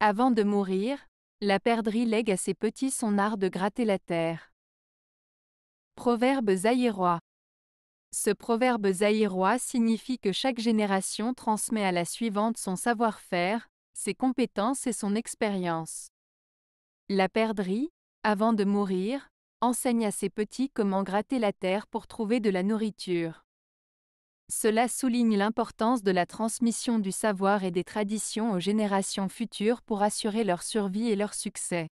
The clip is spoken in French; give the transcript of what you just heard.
Avant de mourir, la perdrix lègue à ses petits son art de gratter la terre. Proverbe zaïrois. Ce proverbe zaïrois signifie que chaque génération transmet à la suivante son savoir-faire, ses compétences et son expérience. La perdrix, avant de mourir, enseigne à ses petits comment gratter la terre pour trouver de la nourriture. Cela souligne l'importance de la transmission du savoir et des traditions aux générations futures pour assurer leur survie et leur succès.